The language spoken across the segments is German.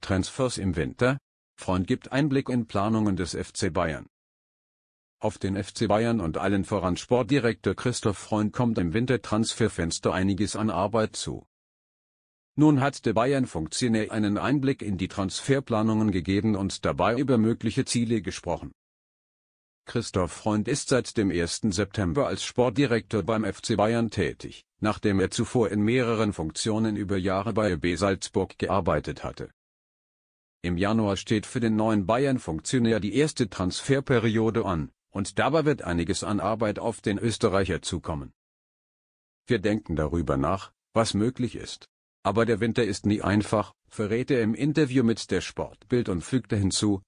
Transfers im Winter? Freund gibt Einblick in Planungen des FC Bayern. Auf den FC Bayern und allen voran Sportdirektor Christoph Freund kommt im Wintertransferfenster einiges an Arbeit zu. Nun hat der Bayern-Funktionär einen Einblick in die Transferplanungen gegeben und dabei über mögliche Ziele gesprochen. Christoph Freund ist seit dem 1. September als Sportdirektor beim FC Bayern tätig, nachdem er zuvor in mehreren Funktionen über Jahre bei B Salzburg gearbeitet hatte im Januar steht für den neuen Bayern-Funktionär die erste Transferperiode an, und dabei wird einiges an Arbeit auf den Österreicher zukommen. Wir denken darüber nach, was möglich ist. Aber der Winter ist nie einfach, verrät er im Interview mit der Sportbild und fügte hinzu.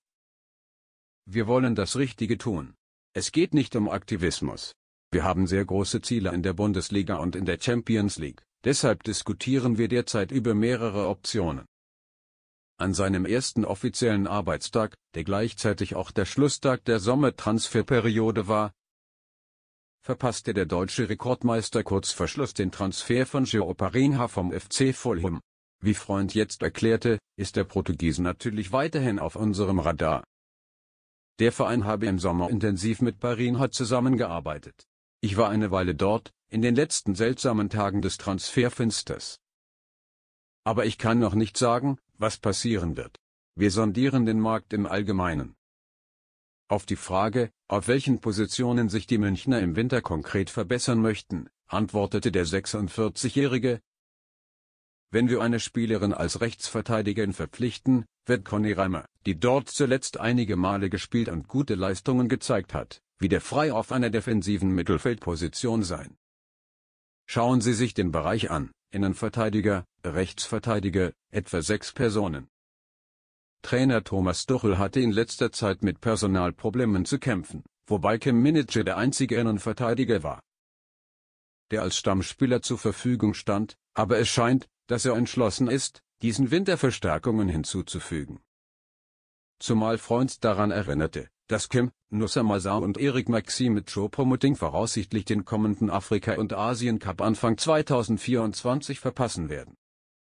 Wir wollen das Richtige tun. Es geht nicht um Aktivismus. Wir haben sehr große Ziele in der Bundesliga und in der Champions League, deshalb diskutieren wir derzeit über mehrere Optionen. An seinem ersten offiziellen Arbeitstag, der gleichzeitig auch der Schlusstag der Sommertransferperiode war, verpasste der deutsche Rekordmeister kurz vor Schluss den Transfer von João Parinha vom FC Fulham. Wie Freund jetzt erklärte, ist der Portugiese natürlich weiterhin auf unserem Radar. Der Verein habe im Sommer intensiv mit Parinha zusammengearbeitet. Ich war eine Weile dort, in den letzten seltsamen Tagen des Transferfinsters. Aber ich kann noch nicht sagen, was passieren wird. Wir sondieren den Markt im Allgemeinen. Auf die Frage, auf welchen Positionen sich die Münchner im Winter konkret verbessern möchten, antwortete der 46-Jährige, wenn wir eine Spielerin als Rechtsverteidigerin verpflichten, wird Conny Reimer, die dort zuletzt einige Male gespielt und gute Leistungen gezeigt hat, wieder frei auf einer defensiven Mittelfeldposition sein. Schauen Sie sich den Bereich an, Innenverteidiger, Rechtsverteidiger, etwa sechs Personen. Trainer Thomas Tuchel hatte in letzter Zeit mit Personalproblemen zu kämpfen, wobei Kim Minice der einzige Innenverteidiger war, der als Stammspieler zur Verfügung stand, aber es scheint, dass er entschlossen ist, diesen Winter Verstärkungen hinzuzufügen zumal Freund daran erinnerte, dass Kim, Nusser Mazar und Eric Maxime choupo Promoting voraussichtlich den kommenden Afrika- und Asien-Cup Anfang 2024 verpassen werden